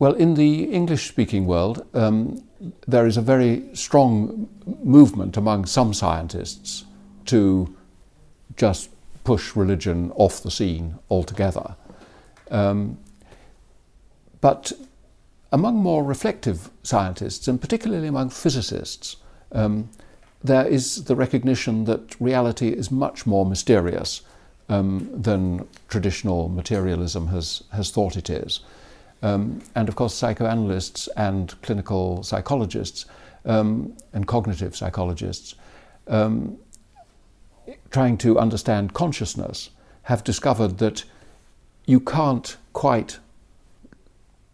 Well, in the English speaking world, um, there is a very strong movement among some scientists to just push religion off the scene altogether. Um, but among more reflective scientists, and particularly among physicists, um, there is the recognition that reality is much more mysterious um, than traditional materialism has, has thought it is. Um, and of course, psychoanalysts and clinical psychologists um, and cognitive psychologists um, trying to understand consciousness have discovered that you can't quite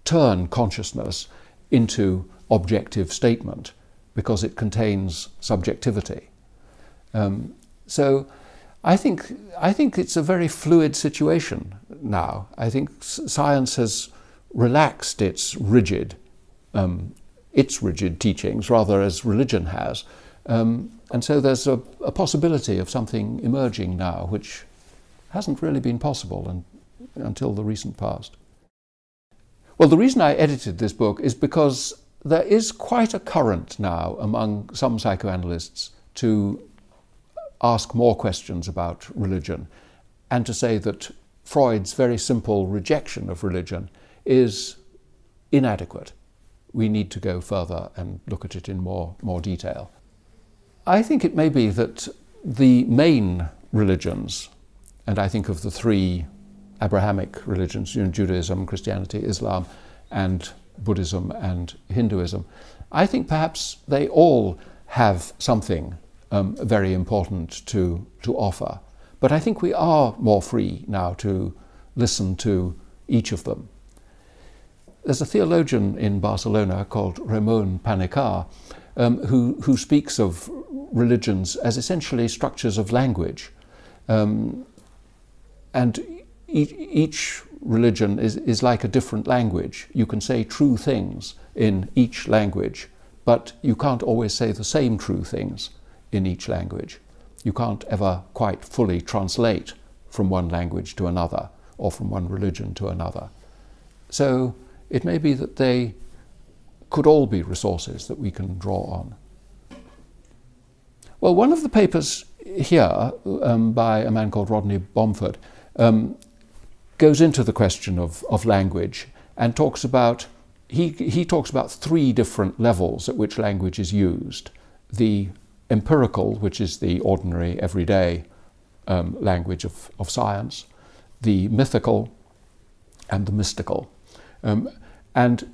turn consciousness into objective statement because it contains subjectivity. Um, so I think, I think it's a very fluid situation now. I think science has relaxed its rigid, um, its rigid teachings rather as religion has. Um, and so there's a, a, possibility of something emerging now which hasn't really been possible and, until the recent past. Well, the reason I edited this book is because there is quite a current now among some psychoanalysts to ask more questions about religion and to say that Freud's very simple rejection of religion is inadequate. We need to go further and look at it in more, more detail. I think it may be that the main religions, and I think of the three Abrahamic religions you know, Judaism, Christianity, Islam, and Buddhism and Hinduism. I think perhaps they all have something um, very important to, to offer. But I think we are more free now to listen to each of them. There's a theologian in Barcelona called Ramon Panikar, um, who, who speaks of religions as essentially structures of language. Um, and e each religion is, is like a different language. You can say true things in each language, but you can't always say the same true things in each language. You can't ever quite fully translate from one language to another or from one religion to another. So it may be that they could all be resources that we can draw on. Well, one of the papers here um, by a man called Rodney Bomford um, goes into the question of, of language and talks about, he, he talks about three different levels at which language is used. The empirical, which is the ordinary, everyday um, language of, of science, the mythical, and the mystical. Um, and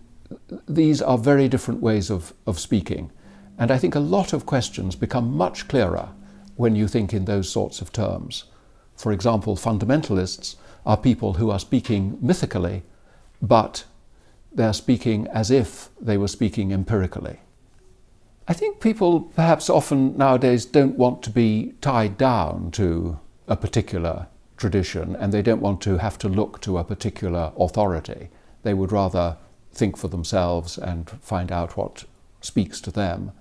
these are very different ways of, of speaking. And I think a lot of questions become much clearer when you think in those sorts of terms. For example, fundamentalists are people who are speaking mythically, but they're speaking as if they were speaking empirically. I think people perhaps often nowadays don't want to be tied down to a particular tradition and they don't want to have to look to a particular authority. They would rather think for themselves and find out what speaks to them